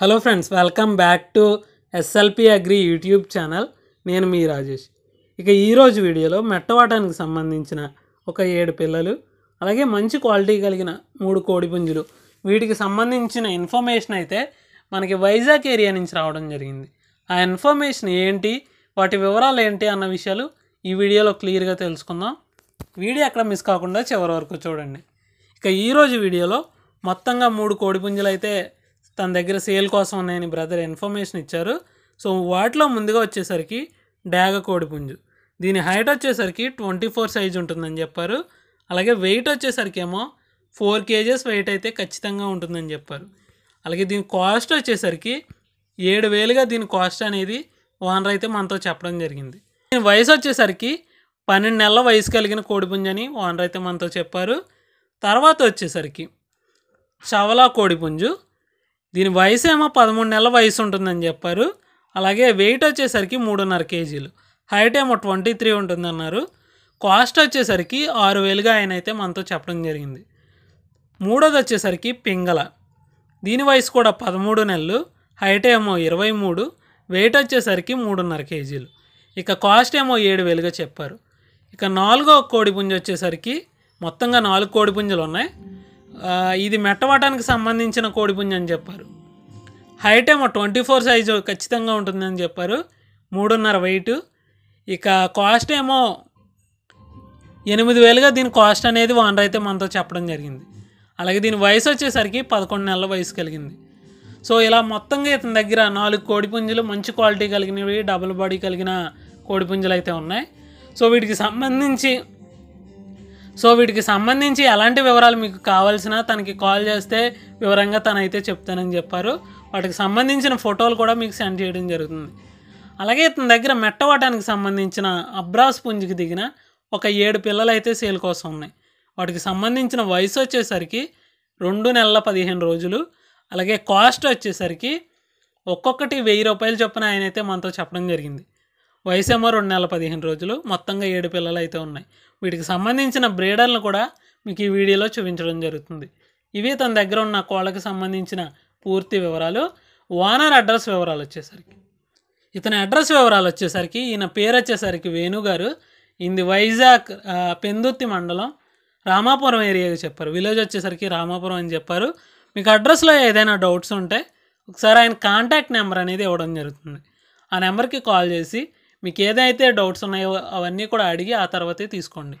hello friends welcome back to SLP Agri YouTube channel నేను మీ రాజేష్ ఇక ఈరోజు వీడియోలో మెట్టవాటానికి సంబంధించిన ఒక ఏడు పిల్లలు అలాగే మంచి క్వాలిటీ కలిగిన మూడు కోడి పుంజులు వీటికి సంబంధించిన ఇన్ఫర్మేషన్ అయితే మనకి వైజాగ్ ఏరియా నుంచి రావడం జరిగింది ఆ ఇన్ఫర్మేషన్ ఏంటి వాటి వివరాలు ఏంటి అన్న విషయాలు ఈ వీడియోలో క్లియర్గా తెలుసుకుందాం వీడియో అక్కడ మిస్ కాకుండా చివరి వరకు చూడండి ఇక ఈరోజు వీడియోలో మొత్తంగా మూడు కోడి పుంజులు అయితే తన దగ్గర సేల్ కోసం ఉన్నాయని బ్రదర్ ఇన్ఫర్మేషన్ ఇచ్చారు సో వాటిలో ముందుగా వచ్చేసరికి డాగ కోడిపుంజు దీని హైట్ వచ్చేసరికి ట్వంటీ ఫోర్ సైజ్ ఉంటుందని చెప్పారు అలాగే వెయిట్ వచ్చేసరికి ఏమో ఫోర్ కేజెస్ వెయిట్ అయితే ఖచ్చితంగా ఉంటుందని చెప్పారు అలాగే దీని కాస్ట్ వచ్చేసరికి ఏడు వేలుగా దీని కాస్ట్ అనేది ఓనర్ అయితే మనతో చెప్పడం జరిగింది దీని వయసు వచ్చేసరికి పన్నెండు నెలల వయసు కలిగిన కోడిపుంజని ఓనర్ అయితే మనతో చెప్పారు తర్వాత వచ్చేసరికి చవలా కోడిపుంజు దీని వయసు ఏమో పదమూడు నెలల వయసు ఉంటుందని చెప్పారు అలాగే వెయిట్ వచ్చేసరికి మూడున్నర కేజీలు హైట్ ఏమో ట్వంటీ త్రీ ఉంటుందన్నారు కాస్ట్ వచ్చేసరికి ఆరు వేలుగా ఆయన అయితే మనతో చెప్పడం జరిగింది మూడోది వచ్చేసరికి పింగళ దీని వయసు కూడా పదమూడు నెలలు హైట్ ఏమో ఇరవై మూడు వెయిట్ వచ్చేసరికి మూడున్నర కేజీలు ఇక కాస్ట్ ఏమో ఏడు వేలుగా చెప్పారు ఇక నాలుగో కోడిపుంజ వచ్చేసరికి మొత్తంగా నాలుగు కోడిపుంజలు ఉన్నాయి ఇది మెట్టవటానికి సంబంధించిన కోడిపుంజ అని చెప్పారు హైట్ ఏమో ట్వంటీ ఫోర్ సైజు ఖచ్చితంగా ఉంటుందని చెప్పారు మూడున్నర వెయిట్ ఇక కాస్ట్ ఏమో ఎనిమిది వేలుగా దీని కాస్ట్ అనేది ఓనర్ అయితే మనతో చెప్పడం జరిగింది అలాగే దీని వయసు వచ్చేసరికి పదకొండు నెలల వయసు కలిగింది సో ఇలా మొత్తంగా ఇతని దగ్గర నాలుగు కోడిపుంజులు మంచి క్వాలిటీ కలిగినవి డబుల్ బాడీ కలిగిన కోడిపుంజులు అయితే ఉన్నాయి సో వీటికి సంబంధించి సో వీటికి సంబంధించి ఎలాంటి వివరాలు మీకు కావాల్సిన తనకి కాల్ చేస్తే వివరంగా తనైతే చెప్తానని చెప్పారు వాటికి సంబంధించిన ఫోటోలు కూడా మీకు సెండ్ చేయడం జరుగుతుంది అలాగే ఇతని దగ్గర మెట్టవాటానికి సంబంధించిన అబ్రాస్ పుంజికి దిగిన ఒక ఏడు పిల్లలు అయితే సేల్ కోసం ఉన్నాయి వాటికి సంబంధించిన వయసు వచ్చేసరికి రెండు నెలల పదిహేను రోజులు అలాగే కాస్ట్ వచ్చేసరికి ఒక్కొక్కటి వెయ్యి రూపాయలు చొప్పున ఆయన అయితే మనతో చెప్పడం జరిగింది ఏమో రెండు నెలల పదిహేను రోజులు మొత్తంగా ఏడు పిల్లలు అయితే ఉన్నాయి వీటికి సంబంధించిన బ్రీడర్లను కూడా మీకు ఈ వీడియోలో చూపించడం జరుగుతుంది ఇవి తన దగ్గర ఉన్న కోళ్ళకి సంబంధించిన పూర్తి వివరాలు ఓనర్ అడ్రస్ వివరాలు వచ్చేసరికి ఇతని అడ్రస్ వివరాలు వచ్చేసరికి ఈయన పేరు వచ్చేసరికి వేణుగారు ఇది వైజాగ్ పెందుర్తి మండలం రామాపురం ఏరియాకి చెప్పారు విలేజ్ వచ్చేసరికి రామాపురం అని చెప్పారు మీకు అడ్రస్లో ఏదైనా డౌట్స్ ఉంటే ఒకసారి ఆయన కాంటాక్ట్ నెంబర్ అనేది ఇవ్వడం జరుగుతుంది ఆ నెంబర్కి కాల్ చేసి మీకు ఏదైతే డౌట్స్ ఉన్నాయో అవన్నీ కూడా అడిగి ఆ తర్వాతే తీసుకోండి